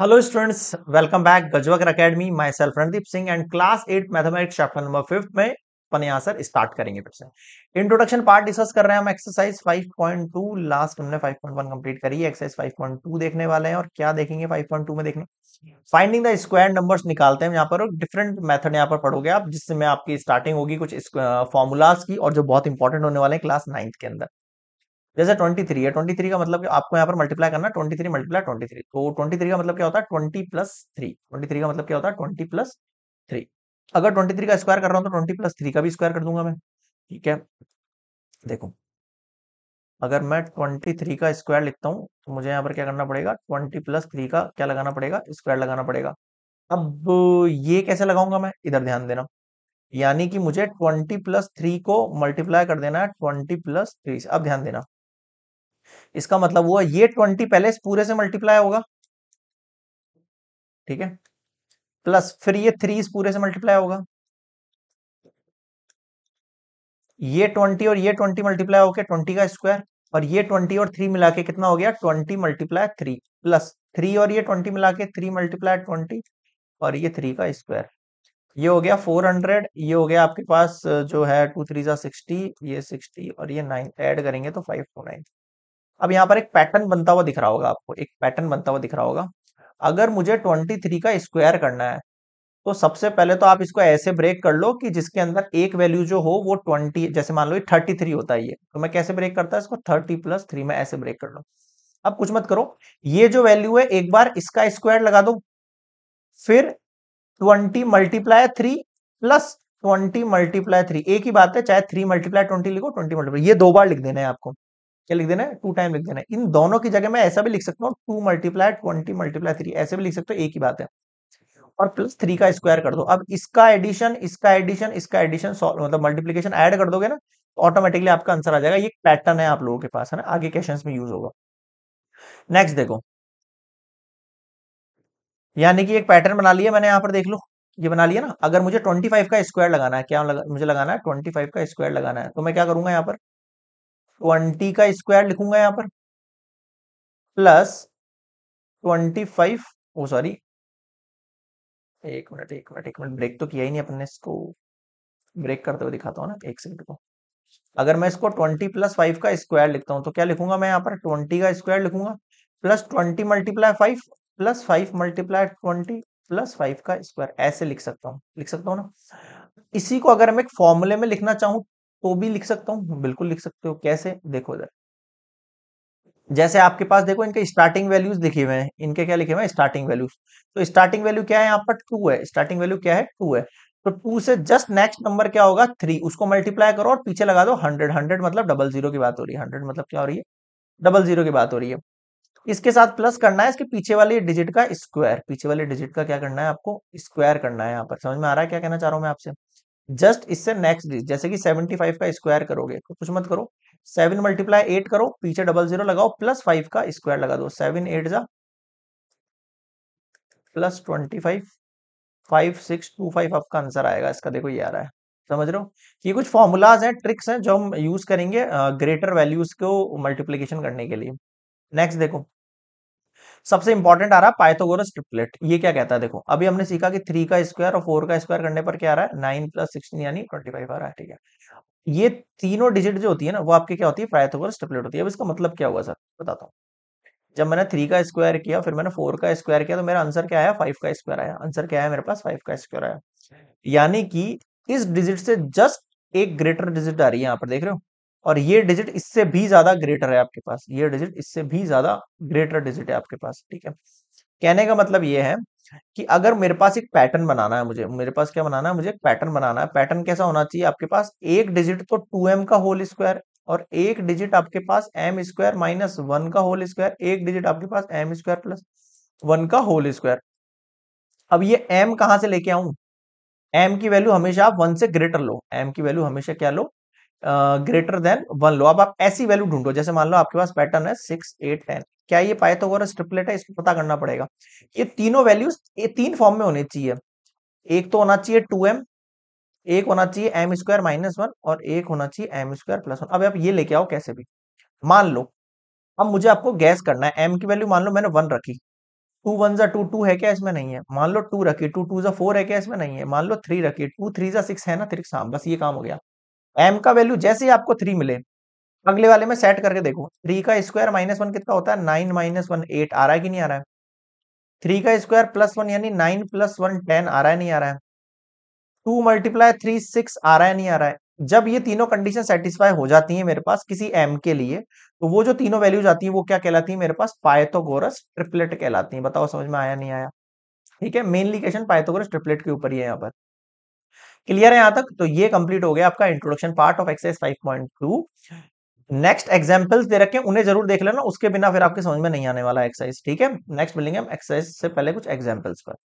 hello students welcome back Gajvakar academy myself Randeep Singh and class eight mathematics chapter number fifth में अपने यहाँ sir start करेंगे फिर से इंट्रोडक्शन पार्ट डिस्कस कर रहे हैं हम एक्सरसाइज 5.2 लास्ट हमने 5.1 कंप्लीट करी है एक्सरसाइज 5.2 देखने वाले हैं और क्या देखेंगे 5.2 में देखने फाइंडिंग द स्क्वायर नंबर्स निकालते हैं यहाँ पर डिफरेंट मेथड यहाँ पर पढ़ोगे आप जिसमें आपकी स्टार्टिंग होगी कुछ फॉर्मूलाज की और जो बहुत इंपॉर्टेंट होने वाले हैं क्लास नाइन्थ के अंदर जैसे 23 है 23 का मतलब आपको यहाँ पर मल्टीप्लाई करना 23 थ्री मल्टीप्लाई ट्वेंटी थ्री तो 23 का मतलब क्या होता है 20 प्लस थ्री ट्वेंटी का मतलब क्या होता है 20 प्लस थ्री अगर 23 का स्क्वायर कर रहा हूँ तो 20 प्लस थ्री का भी स्क्वायर कर दूंगा मैं ठीक है देखो अगर मैं 23 का स्क्वायर लिखता हूँ तो मुझे यहाँ पर क्या करना पड़ेगा ट्वेंटी प्लस थ्री का क्या लगाना पड़ेगा स्क्वायर लगाना पड़ेगा अब ये कैसे लगाऊंगा मैं इधर ध्यान देना यानी कि मुझे 20 प्लस थ्री को मल्टीप्लाई कर देना है 20 प्लस थ्री से अब ध्यान देना इसका मतलब हुआ ये ट्वेंटी पहले पूरे से मल्टीप्लाई होगा ठीक है प्लस फिर ये थ्री इस पूरे से मल्टीप्लाई होगा ये ट्वेंटी और ये ट्वेंटी मल्टीप्लाई होकर ट्वेंटी का स्क्वायर और ये ट्वेंटी और थ्री मिला के कितना हो गया twenty multiply three plus three और ये ट्वेंटी मिला के थ्री मल्टीप्लाई ट्वेंटी और ये थ्री का स्क्वायर ये हो गया फोर हंड्रेड ये हो गया आपके पास जो है टू थ्री जा सिक्सटी ये सिक्सटी और ये नाइन एड करेंगे तो फाइव टू नाइन अब यहाँ पर एक पैटर्न बनता हुआ दिख रहा होगा आपको एक पैटर्न बनता हुआ दिख रहा होगा अगर मुझे ट्वेंटी थ्री का स्क्वायर करना है तो सबसे पहले तो आप इसको ऐसे ब्रेक कर लो कि जिसके अंदर एक वैल्यू जो हो वो ट्वेंटी जैसे मान लो ये थर्टी थ्री होता है ये तो मैं कैसे ब्रेक करता है इसको थर्टी प्लस थ्री में ऐसे ब्रेक कर लो अब कुछ मत करो ये जो वैल्यू है एक बार इसका स्क्वायर लगा दो फिर twenty multiply three plus twenty multiply three एक ही बात है चाहे थ्री मल्टीप्लाई ट्वेंटी लिखो ट्वेंटी मल्टीप्लाई ये दो बार लिख देना है आपको क्या लिख देना है टू टाइम लिख देना है इन दोनों की जगह मैं ऐसा भी लिख सकता हूँ two multiply twenty multiply three ऐसे भी लिख सकते हो एक ही बात है और प्लस थ्री का स्क्वायर कर दो अब इसका एडिशन इसका एडिशन इसका एडिशन मतलब मल्टीप्लीकेशन एड कर दोगे ना ऑटोमेटिकली तो आपका आंसर आ जाएगा ये पैटर्न है आप लोगों के पास है ना आगे क्वेश्चन में यूज होगा नेक्स्ट देखो यानी कि एक पैटर्न बना लिया मैंने यहाँ पर देख लो ये बना लिया ना अगर मुझे 25 का स्क्वायर लगाना है क्या लगा, मुझे लगाना है 25 का स्क्वायर लगाना है तो मैं क्या करूंगा यहाँ पर ट्वेंटी का स्क्वायर लिखूंगा यहां पर plus twenty five oh sorry एक मिनट एक मिनट एक मिनट ब्रेक तो किया ही नहीं अपने इसको ब्रेक करते हुए दिखाता हूँ ना एक सेकंड को अगर मैं इसको ट्वेंटी प्लस फाइव का स्क्वायर लिखता हूं तो क्या लिखूंगा मैं यहाँ पर ट्वेंटी का स्क्वायर लिखूंगा plus twenty multiply five plus five multiply twenty plus five का स्क्वायर ऐसे लिख सकता हूँ लिख सकता हूँ ना इसी को अगर मैं एक फॉर्मूले में लिखना चाहूँ तो भी लिख सकता हूँ बिल्कुल लिख सकते हो कैसे देखो इधर जैसे आपके पास देखो इनके स्टार्टिंग वैल्यूज लिखे हुए हैं इनके क्या लिखे हुए हैं स्टार्टिंग वैल्यूज तो स्टार्टिंग वैल्यू क्या है यहाँ पर टू है स्टार्टिंग वैल्यू क्या है टू है तो टू से जस्ट नेक्स्ट नंबर क्या होगा थ्री उसको मल्टीप्लाई करो और पीछे लगा दो हंड्रेड हंड्रेड मतलब डबल जीरो की बात हो रही है हंड्रेड मतलब क्या हो रही है डबल जीरो की बात हो रही है इसके साथ प्लस करना है इसके पीछे वाले डिजिट का स्क्वायर पीछे वाले डिजिट का क्या करना है आपको स्क्वायर करना है यहाँ पर समझ में आ रहा है क्या कहना चाह रहा हूँ मैं आपसे जस्ट इससे नेक्स्ट डिजिट जैसे कि 75 का स्क्वायर करोगे तो कुछ मत करो सेवन मल्टीप्लाई एट करो पीछे डबल जीरो लगाओ प्लस फाइव का स्क्वायर लगा दो सेवन एट जा plus twenty five five six two five आपका आंसर आएगा इसका देखो ये आ रहा है समझ रहे हो ये कुछ फॉर्मूलाज हैं ट्रिक्स हैं जो हम यूज करेंगे ग्रेटर वैल्यूज को मल्टीप्लीकेशन करने के लिए नेक्स्ट देखो सबसे इंपॉर्टेंट आ रहा है पाइथोगोरस ट्रिपलेट ये क्या कहता है देखो अभी हमने सीखा कि थ्री का स्क्वायर और फोर का स्क्वायर करने पर क्या आ रहा है नाइन प्लस सिक्सटीन यानी ट्वेंटी फाइव आ रहा है ठीक है ये तीनों डिजिट जो होती है ना वो आपकी क्या होती है पाइथोगोरस ट्रिपलेट होती है अब इसका मतलब क्या हुआ सर बताता हूँ जब मैंने थ्री का स्क्वायर किया फिर मैंने फोर का स्क्वायर किया तो मेरा आंसर क्या आया फाइव का स्क्वायर आया आंसर क्या है मेरे पास फाइव का स्क्वायर आया यानी कि इस डिजिट से जस्ट एक ग्रेटर डिजिट आ रही है यहाँ पर देख रहे हो और ये डिजिट इससे भी ज्यादा ग्रेटर है आपके पास ये डिजिट इससे भी ज्यादा ग्रेटर डिजिट है आपके पास ठीक है कहने का मतलब ये है कि अगर मेरे पास एक पैटर्न बनाना है मुझे मेरे पास क्या बनाना है मुझे एक पैटर्न बनाना है पैटर्न कैसा होना चाहिए आपके पास एक डिजिट तो टू एम का होल स्क्वायर और एक डिजिट आपके पास एम स्क्वायर माइनस वन का होल स्क्वायर एक डिजिट आपके पास एम स्क्वायर प्लस वन का होल स्क्वायर अब ये एम कहां से लेके आऊं एम की वैल्यू हमेशा आप वन से ग्रेटर लो एम की वैल्यू हमेशा क्या लो ग्रेटर देन वन लो अब आप ऐसी वैल्यू ढूंढो जैसे मान लो आपके पास पैटर्न है सिक्स एट टेन क्या ये वो स्ट्रिपलेट है इसको पता करना पड़ेगा ये तीनों वैल्यूज ये तीन फॉर्म में होने चाहिए एक तो होना चाहिए टू एम एक होना चाहिए एम स्क्वायर माइनस वन और एक होना चाहिए एम स्क्वायर प्लस वन अब आप ये लेके आओ कैसे भी मान लो अब मुझे आपको गैस करना है एम की वैल्यू मान लो मैंने वन रखी टू वन जा टू टू है क्या इसमें नहीं है मान लो टू रखी टू टू जा फोर है क्या इसमें नहीं है मान लो थ्री रखी टू थ्री जा सिक्स है ना थ्री हाँ बस ये काम हो गया एम का वैल्यू जैसे ही आपको थ्री मिले अगले वाले में सेट करके देखो थ्री का स्क्वायर माइनस वन कितना होता है नाइन माइनस वन एट आ रहा है कि नहीं आ रहा है थ्री का स्क्वायर प्लस वन यानी नाइन प्लस वन टेन आ रहा है नहीं आ रहा है टू मल्टीप्लाई थ्री सिक्स आ रहा है नहीं आ रहा है जब ये तीनों कंडीशन सेटिस्फाई हो जाती है मेरे पास किसी एम के लिए तो वो जो तीनों वैल्यूज आती है वो क्या कहलाती है मेरे पास पायथोगोरस ट्रिपलेट कहलाती है बताओ समझ में आया नहीं आया ठीक है मेनली क्वेश्चन पायथोगोरस ट्रिपलेट के ऊपर ही है यहाँ पर क्लियर है यहां तक तो ये कंप्लीट हो गया आपका introduction part of exercise five point two next examples दे रखे उन्हें जरूर देख लेना उसके बिना फिर आपके समझ में नहीं आने वाला एक्सरसाइज ठीक है नेक्स्ट मिलेंगे हम एक्सरसाइज से पहले कुछ एग्जाम्पल्स पर